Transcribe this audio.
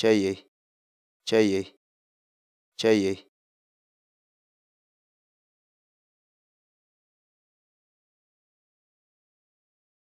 Чаей. Чаей. Чаей.